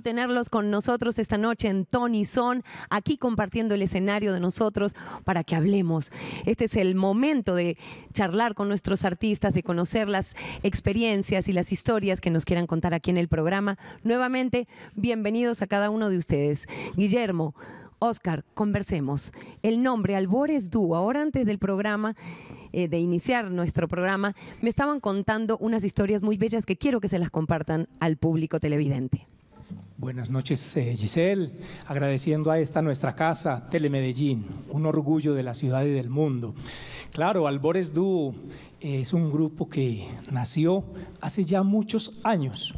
tenerlos con nosotros esta noche en Tony Son, aquí compartiendo el escenario de nosotros para que hablemos. Este es el momento de charlar con nuestros artistas, de conocer las experiencias y las historias que nos quieran contar aquí en el programa. Nuevamente, bienvenidos a cada uno de ustedes. Guillermo, Oscar, conversemos. El nombre Albores Dúo, ahora antes del programa, eh, de iniciar nuestro programa, me estaban contando unas historias muy bellas que quiero que se las compartan al público televidente. Buenas noches, eh, Giselle. Agradeciendo a esta nuestra casa, Telemedellín, un orgullo de la ciudad y del mundo. Claro, Albores Dúo eh, es un grupo que nació hace ya muchos años.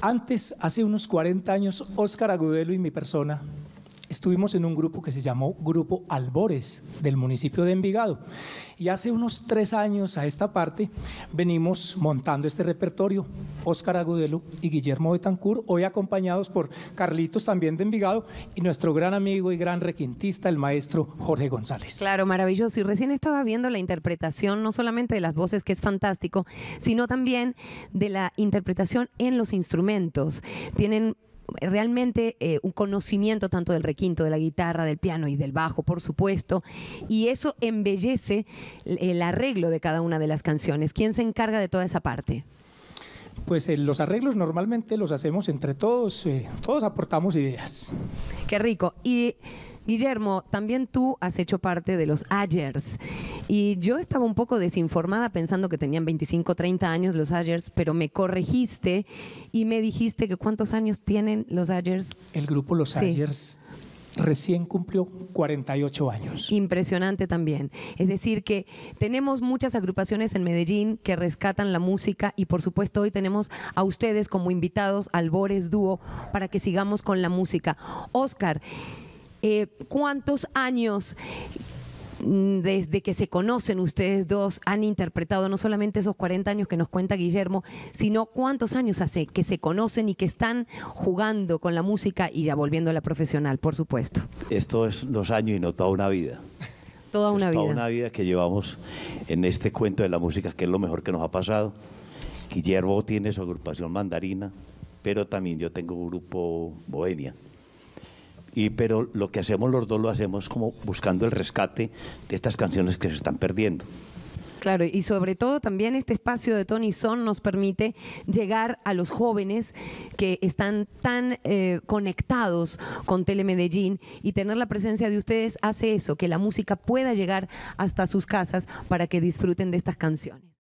Antes, hace unos 40 años, Óscar Agudelo y mi persona estuvimos en un grupo que se llamó Grupo Albores del municipio de Envigado. Y hace unos tres años a esta parte venimos montando este repertorio, Óscar Agudelo y Guillermo Betancur, hoy acompañados por Carlitos también de Envigado y nuestro gran amigo y gran requintista, el maestro Jorge González. Claro, maravilloso. Y recién estaba viendo la interpretación no solamente de las voces, que es fantástico, sino también de la interpretación en los instrumentos. Tienen realmente eh, un conocimiento tanto del requinto, de la guitarra, del piano y del bajo, por supuesto, y eso embellece el arreglo de cada una de las canciones. ¿Quién se encarga de toda esa parte? Pues eh, los arreglos normalmente los hacemos entre todos, eh, todos aportamos ideas. Qué rico. Y Guillermo, también tú has hecho parte de los Ayers. Y yo estaba un poco desinformada pensando que tenían 25, 30 años los Ayers, pero me corregiste y me dijiste que cuántos años tienen los Ayers. El grupo Los Ayers recién cumplió 48 años. Impresionante también. Es decir, que tenemos muchas agrupaciones en Medellín que rescatan la música y por supuesto hoy tenemos a ustedes como invitados al Bores Dúo para que sigamos con la música. Oscar, eh, ¿cuántos años Mm, desde que se conocen ustedes dos han interpretado no solamente esos 40 años que nos cuenta Guillermo, sino cuántos años hace que se conocen y que están jugando con la música y ya la profesional, por supuesto. Esto es dos años y no toda una vida. Toda una vida. Toda una vida que llevamos en este cuento de la música, que es lo mejor que nos ha pasado. Guillermo tiene su agrupación mandarina, pero también yo tengo un grupo bohemia. Y, pero lo que hacemos los dos lo hacemos como buscando el rescate de estas canciones que se están perdiendo. Claro, y sobre todo también este espacio de Tony Son nos permite llegar a los jóvenes que están tan eh, conectados con Telemedellín y tener la presencia de ustedes hace eso, que la música pueda llegar hasta sus casas para que disfruten de estas canciones.